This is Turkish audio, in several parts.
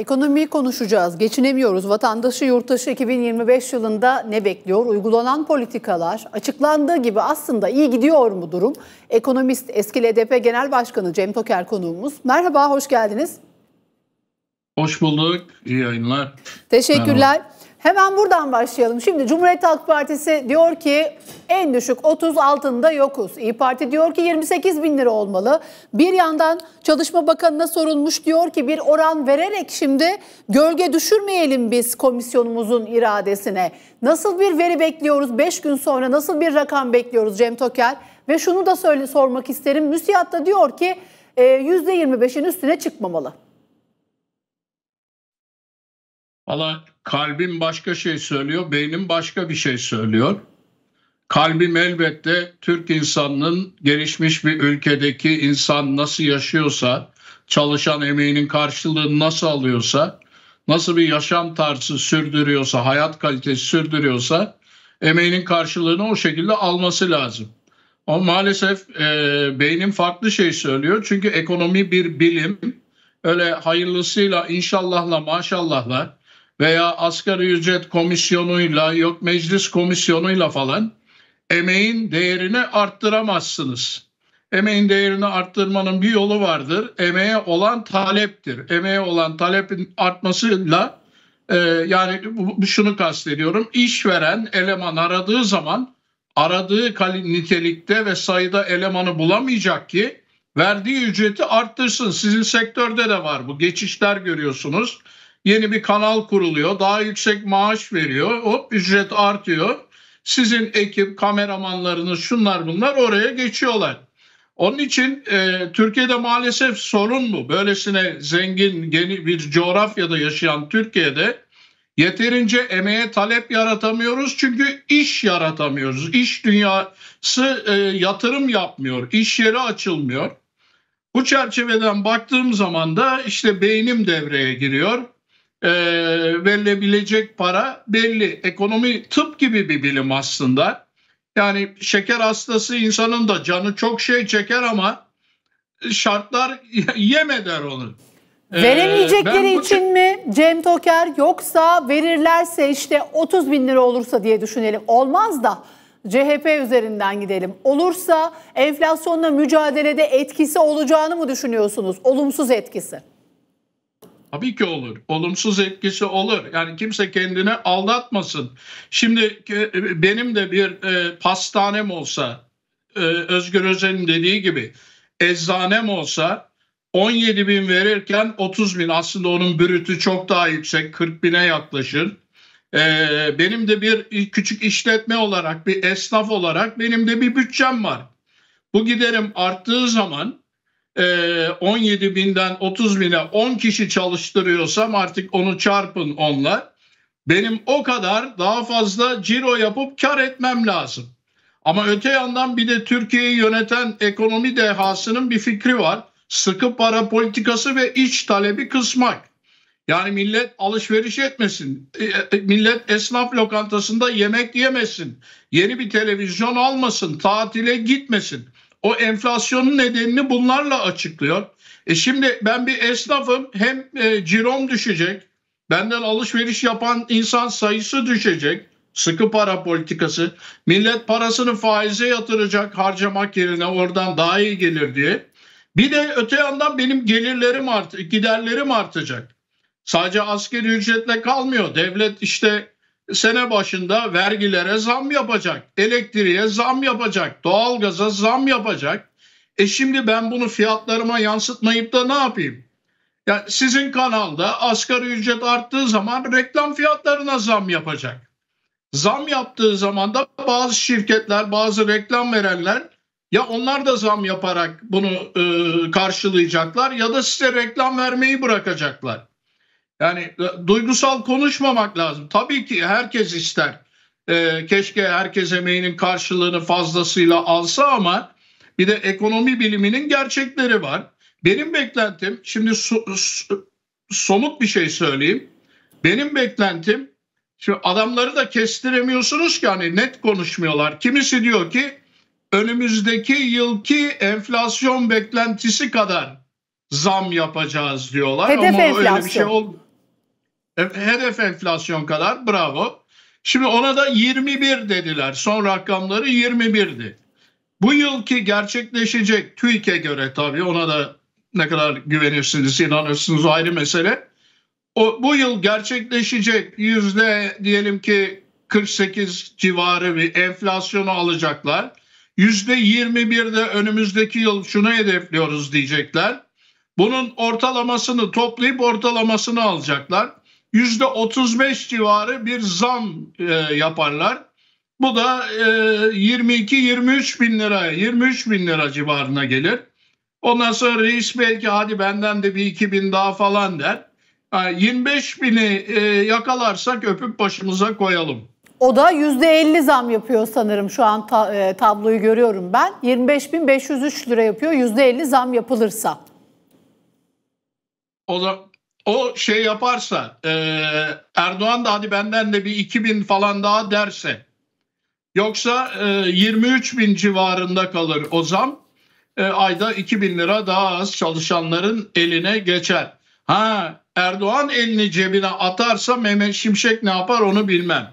Ekonomiyi konuşacağız. Geçinemiyoruz. Vatandaşı yurttaşı 2025 yılında ne bekliyor? Uygulanan politikalar açıklandığı gibi aslında iyi gidiyor mu durum? Ekonomist eski LDP Genel Başkanı Cem Toker konuğumuz. Merhaba, hoş geldiniz. Hoş bulduk. İyi yayınlar. Teşekkürler. Merhaba. Hemen buradan başlayalım. Şimdi Cumhuriyet Halk Partisi diyor ki en düşük 30 altında yokuz. İyi Parti diyor ki 28 bin lira olmalı. Bir yandan Çalışma Bakanı'na sorulmuş diyor ki bir oran vererek şimdi gölge düşürmeyelim biz komisyonumuzun iradesine. Nasıl bir veri bekliyoruz? 5 gün sonra nasıl bir rakam bekliyoruz Cem Toker? Ve şunu da söyle, sormak isterim. Müsiyat da diyor ki %25'in e, üstüne çıkmamalı. Valla kalbim başka şey söylüyor, beynim başka bir şey söylüyor. Kalbim elbette Türk insanının gelişmiş bir ülkedeki insan nasıl yaşıyorsa, çalışan emeğinin karşılığını nasıl alıyorsa, nasıl bir yaşam tarzı sürdürüyorsa, hayat kalitesi sürdürüyorsa emeğinin karşılığını o şekilde alması lazım. Ama maalesef e, beynim farklı şey söylüyor. Çünkü ekonomi bir bilim. Öyle hayırlısıyla, inşallahla, maşallahla veya asgari ücret komisyonuyla yok meclis komisyonuyla falan emeğin değerini arttıramazsınız. Emeğin değerini arttırmanın bir yolu vardır. Emeğe olan taleptir. Emeğe olan talepin artmasıyla e, yani şunu kastediyorum. İşveren eleman aradığı zaman aradığı nitelikte ve sayıda elemanı bulamayacak ki verdiği ücreti arttırsın. Sizin sektörde de var bu. Geçişler görüyorsunuz Yeni bir kanal kuruluyor. Daha yüksek maaş veriyor. Hop ücret artıyor. Sizin ekip, kameramanlarınız şunlar bunlar oraya geçiyorlar. Onun için e, Türkiye'de maalesef sorun bu. Böylesine zengin geni bir coğrafyada yaşayan Türkiye'de yeterince emeğe talep yaratamıyoruz çünkü iş yaratamıyoruz. İş dünyası e, yatırım yapmıyor, iş yeri açılmıyor. Bu çerçeveden baktığım zaman da işte beynim devreye giriyor e, verilebilecek para belli. Ekonomi tıp gibi bir bilim aslında. Yani şeker hastası insanın da canı çok şey çeker ama şartlar yemeder onu. Ee, Veremeyecekleri ee, için bu... mi Cem Toker yoksa verirlerse işte 30 bin lira olursa diye düşünelim. Olmaz da CHP üzerinden gidelim. Olursa enflasyonla mücadelede etkisi olacağını mı düşünüyorsunuz? Olumsuz etkisi. Tabii ki olur. Olumsuz etkisi olur. Yani kimse kendini aldatmasın. Şimdi e, benim de bir e, pastanem olsa, e, Özgür Özel'in dediği gibi eczanem olsa 17 bin verirken 30 bin aslında onun brütü çok daha yüksek 40 bine yaklaşır. Ee, benim de bir küçük işletme olarak bir esnaf olarak benim de bir bütçem var. Bu giderim arttığı zaman 17 ee, binden 30 bine 10 kişi çalıştırıyorsam artık onu çarpın onlar. Benim o kadar daha fazla ciro yapıp kar etmem lazım. Ama öte yandan bir de Türkiye'yi yöneten ekonomi dehasının bir fikri var. Sıkı para politikası ve iç talebi kısmak. Yani millet alışveriş etmesin. Ee, e, millet esnaf lokantasında yemek yemesin. Yeni bir televizyon almasın. Tatile gitmesin. O enflasyonun nedenini bunlarla açıklıyor. E şimdi ben bir esnafım hem e, cirom düşecek, benden alışveriş yapan insan sayısı düşecek. Sıkı para politikası. Millet parasını faize yatıracak harcamak yerine oradan daha iyi gelir diye. Bir de öte yandan benim gelirlerim art giderlerim artacak. Sadece asgari ücretle kalmıyor. Devlet işte sene başında vergilere zam yapacak, elektriğe zam yapacak, doğalgaza zam yapacak. E şimdi ben bunu fiyatlarıma yansıtmayıp da ne yapayım? Yani sizin kanalda asgari ücret arttığı zaman reklam fiyatlarına zam yapacak. Zam yaptığı zaman da bazı şirketler, bazı reklam verenler ya onlar da zam yaparak bunu e, karşılayacaklar ya da size reklam vermeyi bırakacaklar. Yani e, duygusal konuşmamak lazım. Tabii ki herkes ister. Ee, keşke herkes emeğinin karşılığını fazlasıyla alsa ama bir de ekonomi biliminin gerçekleri var. Benim beklentim şimdi so, so, somut bir şey söyleyeyim. Benim beklentim şu adamları da kestiremiyorsunuz ki hani net konuşmuyorlar. Kimisi diyor ki önümüzdeki yılki enflasyon beklentisi kadar zam yapacağız diyorlar. Hedef Ama enflasyon. öyle bir şey olmuyor. E, hedef enflasyon kadar bravo. Şimdi ona da 21 dediler. Son rakamları 21'di. Bu yılki gerçekleşecek TÜİK'e göre tabii ona da ne kadar güvenirsiniz, inanırsınız ayrı mesele. O, bu yıl gerçekleşecek yüzde diyelim ki 48 civarı bir enflasyonu alacaklar. Yüzde 21'de önümüzdeki yıl şunu hedefliyoruz diyecekler. Bunun ortalamasını toplayıp ortalamasını alacaklar yüzde 35 civarı bir zam e, yaparlar. Bu da e, 22-23 bin lira, 23 bin lira civarına gelir. Ondan sonra reis belki hadi benden de bir 2 bin daha falan der. Yani 25 bini e, yakalarsak öpüp başımıza koyalım. O da %50 zam yapıyor sanırım şu an ta, e, tabloyu görüyorum ben. 25.503 lira yapıyor %50 zam yapılırsa. O da o şey yaparsa e, Erdoğan da hadi benden de bir 2000 falan daha derse yoksa e, 23 bin civarında kalır o zam e, ayda 2000 lira daha az çalışanların eline geçer. Ha Erdoğan elini cebine atarsa Mehmet Şimşek ne yapar onu bilmem.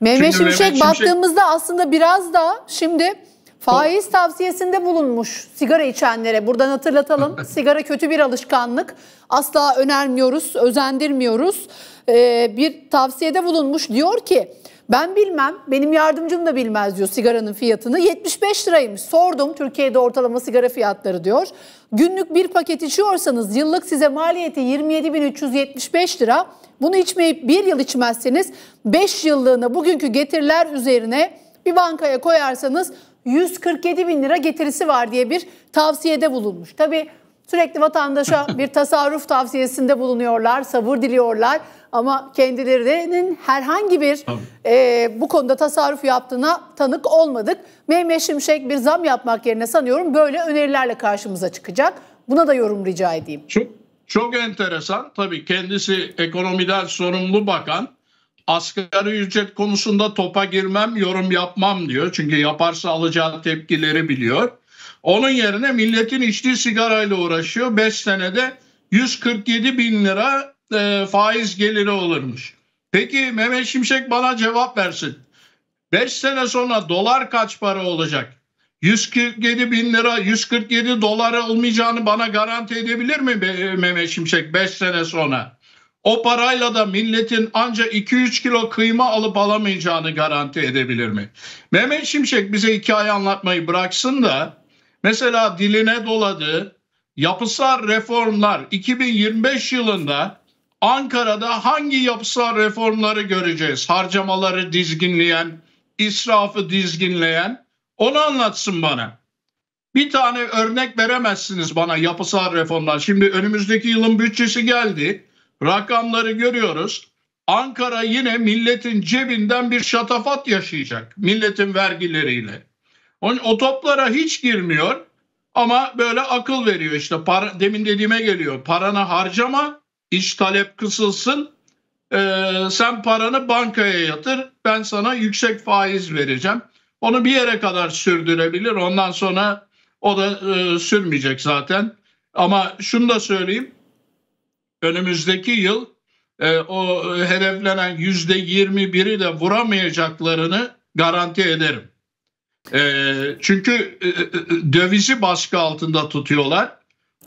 Mehmet, Şimdi Şimşek, Mehmet Şimşek baktığımızda aslında biraz da şimdi Faiz tavsiyesinde bulunmuş sigara içenlere. Buradan hatırlatalım. sigara kötü bir alışkanlık. Asla önermiyoruz, özendirmiyoruz. Ee, bir tavsiyede bulunmuş. Diyor ki ben bilmem, benim yardımcım da bilmez diyor sigaranın fiyatını. 75 liraymış. Sordum Türkiye'de ortalama sigara fiyatları diyor. Günlük bir paket içiyorsanız yıllık size maliyeti 27.375 lira. Bunu içmeyip bir yıl içmezseniz 5 yıllığına bugünkü getiriler üzerine bir bankaya koyarsanız 147 bin lira getirisi var diye bir tavsiyede bulunmuş. Tabii sürekli vatandaşa bir tasarruf tavsiyesinde bulunuyorlar, sabır diliyorlar ama kendilerinin herhangi bir e, bu konuda tasarruf yaptığına tanık olmadık. Mehmet Şimşek bir zam yapmak yerine sanıyorum böyle önerilerle karşımıza çıkacak. Buna da yorum rica edeyim. Çok, çok enteresan. Tabii kendisi ekonomiden sorumlu bakan Asgari ücret konusunda topa girmem, yorum yapmam diyor. Çünkü yaparsa alacağı tepkileri biliyor. Onun yerine milletin içtiği sigarayla uğraşıyor. 5 senede 147 bin lira e, faiz geliri olurmuş. Peki Mehmet Şimşek bana cevap versin. 5 sene sonra dolar kaç para olacak? 147 bin lira 147 dolara olmayacağını bana garanti edebilir mi Mehmet Şimşek 5 sene sonra? O parayla da milletin anca 2-3 kilo kıyma alıp alamayacağını garanti edebilir mi? Mehmet Şimşek bize hikaye anlatmayı bıraksın da mesela diline doladı yapısal reformlar 2025 yılında Ankara'da hangi yapısal reformları göreceğiz? Harcamaları dizginleyen, israfı dizginleyen onu anlatsın bana. Bir tane örnek veremezsiniz bana yapısal reformlar. Şimdi önümüzdeki yılın bütçesi geldi rakamları görüyoruz. Ankara yine milletin cebinden bir şatafat yaşayacak milletin vergileriyle. Onun, o toplara hiç girmiyor ama böyle akıl veriyor işte para, demin dediğime geliyor paranı harcama iş talep kısılsın ee, sen paranı bankaya yatır ben sana yüksek faiz vereceğim. Onu bir yere kadar sürdürebilir ondan sonra o da e, sürmeyecek zaten. Ama şunu da söyleyeyim önümüzdeki yıl e, o e, hedeflenen yüzde biri de vuramayacaklarını garanti ederim. E, çünkü e, e dövizi baskı altında tutuyorlar.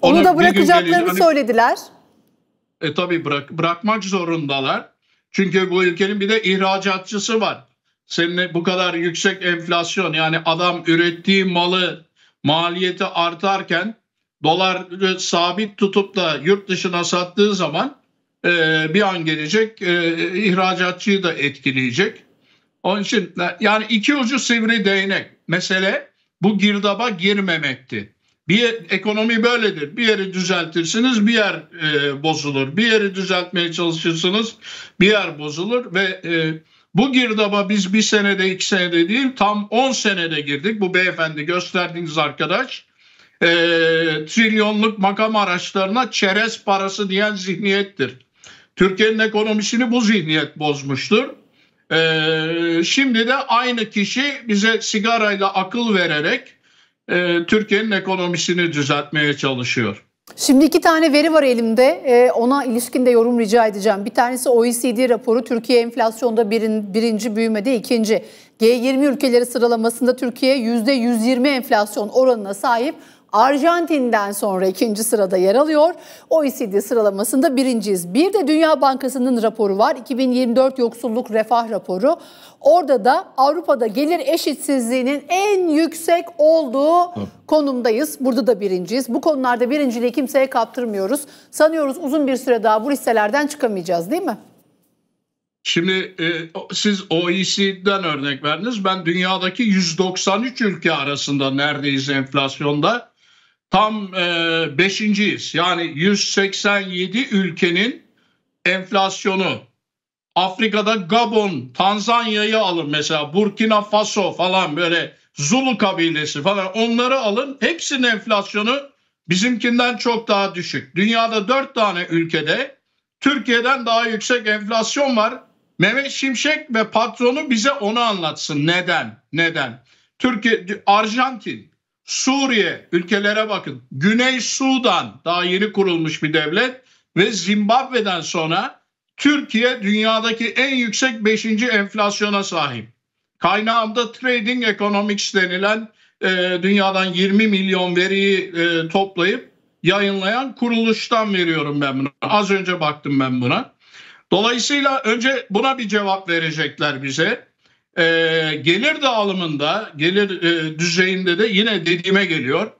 Onu, Onu da bırakacaklarını hani, söylediler. E tabi bırak, bırakmak zorundalar. Çünkü bu ülkenin bir de ihracatçısı var. Senin bu kadar yüksek enflasyon yani adam ürettiği malı maliyeti artarken doları sabit tutup da yurt dışına sattığı zaman e, bir an gelecek e, ihracatçıyı da etkileyecek. Onun için yani iki ucu sivri değnek. Mesele bu girdaba girmemekti. Bir ekonomi böyledir. Bir yeri düzeltirsiniz, bir yer e, bozulur. Bir yeri düzeltmeye çalışırsınız, bir yer bozulur ve e, bu girdaba biz bir senede, iki senede değil, tam 10 senede girdik. Bu beyefendi gösterdiğiniz arkadaş e, trilyonluk makam araçlarına çerez parası diyen zihniyettir. Türkiye'nin ekonomisini bu zihniyet bozmuştur. E, şimdi de aynı kişi bize sigarayla akıl vererek e, Türkiye'nin ekonomisini düzeltmeye çalışıyor. Şimdi iki tane veri var elimde. Ee, ona ilişkin de yorum rica edeceğim. Bir tanesi OECD raporu Türkiye enflasyonda birin, birinci büyümede ikinci. G20 ülkeleri sıralamasında Türkiye %120 enflasyon oranına sahip. Arjantin'den sonra ikinci sırada yer alıyor. OECD sıralamasında birinciyiz. Bir de Dünya Bankası'nın raporu var. 2024 yoksulluk refah raporu. Orada da Avrupa'da gelir eşitsizliğinin en yüksek olduğu konumdayız. Burada da birinciyiz. Bu konularda birinciliği kimseye kaptırmıyoruz. Sanıyoruz uzun bir süre daha bu listelerden çıkamayacağız değil mi? Şimdi e, siz OECD'den örnek verdiniz. Ben dünyadaki 193 ülke arasında neredeyiz enflasyonda tam e, beşinciyiz. Yani 187 ülkenin enflasyonu. Afrika'da Gabon, Tanzanya'yı alın mesela Burkina Faso falan böyle Zulu kabilesi falan onları alın. Hepsinin enflasyonu bizimkinden çok daha düşük. Dünyada dört tane ülkede Türkiye'den daha yüksek enflasyon var. Mehmet Şimşek ve patronu bize onu anlatsın. Neden? Neden? Türkiye, Arjantin, Suriye ülkelere bakın. Güney Sudan daha yeni kurulmuş bir devlet ve Zimbabwe'den sonra Türkiye dünyadaki en yüksek 5. enflasyona sahip. Kaynağımda Trading Economics denilen e, dünyadan 20 milyon veriyi e, toplayıp yayınlayan kuruluştan veriyorum ben bunu. Az önce baktım ben buna. Dolayısıyla önce buna bir cevap verecekler bize. E, gelir dağılımında, gelir e, düzeyinde de yine dediğime geliyor.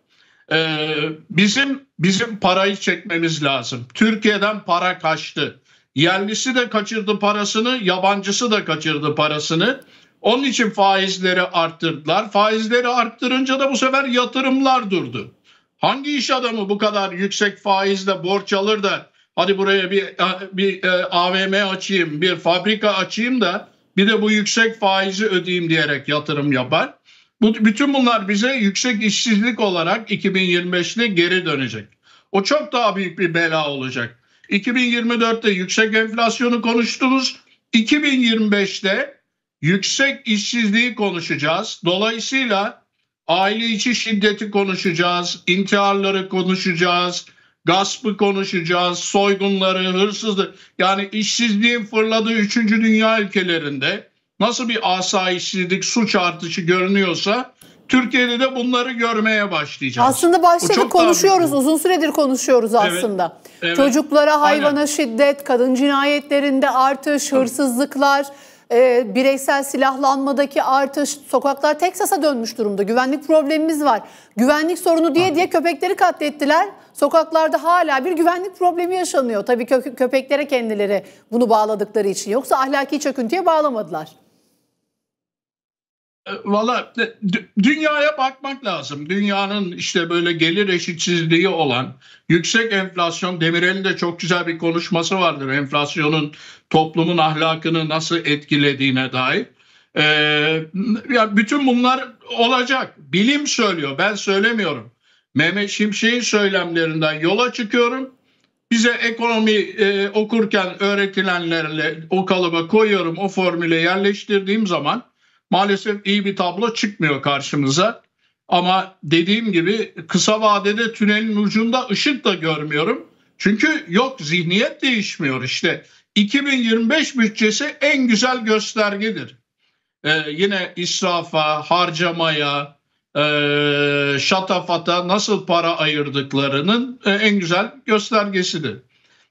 E, bizim bizim parayı çekmemiz lazım. Türkiye'den para kaçtı. Yerlisi de kaçırdı parasını, yabancısı da kaçırdı parasını. Onun için faizleri arttırdılar. Faizleri arttırınca da bu sefer yatırımlar durdu. Hangi iş adamı bu kadar yüksek faizle borç alır da hadi buraya bir bir e, AVM açayım, bir fabrika açayım da bir de bu yüksek faizi ödeyeyim diyerek yatırım yapar. Bu, bütün bunlar bize yüksek işsizlik olarak 2025'te geri dönecek. O çok daha büyük bir bela olacak. 2024'te yüksek enflasyonu konuştunuz. 2025'te yüksek işsizliği konuşacağız. Dolayısıyla aile içi şiddeti konuşacağız, intiharları konuşacağız, gaspı konuşacağız, soygunları, hırsızlık. Yani işsizliğin fırladığı 3. dünya ülkelerinde nasıl bir asayişsizlik, suç artışı görünüyorsa Türkiye'de de bunları görmeye başlayacağız. Aslında başladık konuşuyoruz, daha... uzun süredir konuşuyoruz aslında. Evet, evet, Çocuklara, hayvana Aynen. şiddet, kadın cinayetlerinde artış, hırsızlıklar... Evet e, bireysel silahlanmadaki artış, sokaklar Teksas'a dönmüş durumda. Güvenlik problemimiz var. Güvenlik sorunu diye diye köpekleri katlettiler. Sokaklarda hala bir güvenlik problemi yaşanıyor. Tabii kö köpeklere kendileri bunu bağladıkları için. Yoksa ahlaki çöküntüye bağlamadılar. E, valla dünyaya bakmak lazım. Dünyanın işte böyle gelir eşitsizliği olan yüksek enflasyon, Demirel'in de çok güzel bir konuşması vardır. Enflasyonun toplumun ahlakını nasıl etkilediğine dair. Ee, ya bütün bunlar olacak. Bilim söylüyor, ben söylemiyorum. Mehmet Şimşek'in söylemlerinden yola çıkıyorum. Bize ekonomi e, okurken öğretilenlerle o kalıba koyuyorum, o formüle yerleştirdiğim zaman maalesef iyi bir tablo çıkmıyor karşımıza. Ama dediğim gibi kısa vadede tünelin ucunda ışık da görmüyorum. Çünkü yok zihniyet değişmiyor işte. 2025 bütçesi en güzel göstergedir. Ee, yine israfa, harcamaya, e, şatafata nasıl para ayırdıklarının e, en güzel göstergesidir.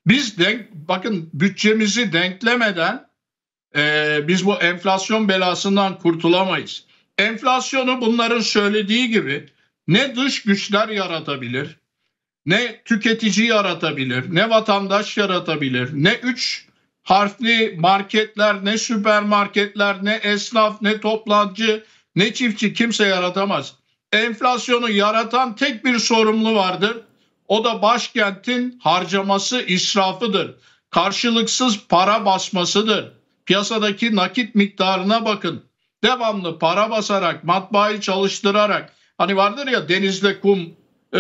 Biz denk, bakın bütçemizi denklemeden e, biz bu enflasyon belasından kurtulamayız. Enflasyonu bunların söylediği gibi ne dış güçler yaratabilir, ne tüketici yaratabilir, ne vatandaş yaratabilir, ne üç harfli marketler, ne süpermarketler, ne esnaf, ne toplancı, ne çiftçi kimse yaratamaz. Enflasyonu yaratan tek bir sorumlu vardır. O da başkentin harcaması israfıdır. Karşılıksız para basmasıdır piyasadaki nakit miktarına bakın. Devamlı para basarak, matbaayı çalıştırarak. Hani vardır ya denizde kum e,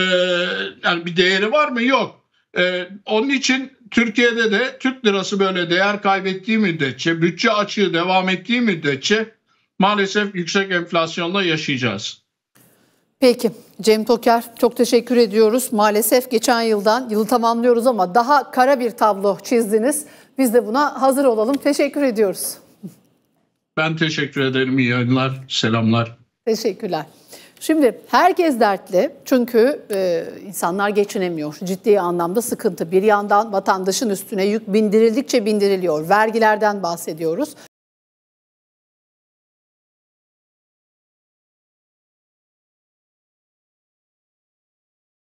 yani bir değeri var mı? Yok. E, onun için Türkiye'de de Türk lirası böyle değer kaybettiği müddetçe, bütçe açığı devam ettiği müddetçe maalesef yüksek enflasyonla yaşayacağız. Peki Cem Toker çok teşekkür ediyoruz. Maalesef geçen yıldan yılı tamamlıyoruz ama daha kara bir tablo çizdiniz. Biz de buna hazır olalım. Teşekkür ediyoruz. Ben teşekkür ederim. İyi yayınlar. Selamlar. Teşekkürler. Şimdi herkes dertli çünkü e, insanlar geçinemiyor. Ciddi anlamda sıkıntı. Bir yandan vatandaşın üstüne yük bindirildikçe bindiriliyor. Vergilerden bahsediyoruz.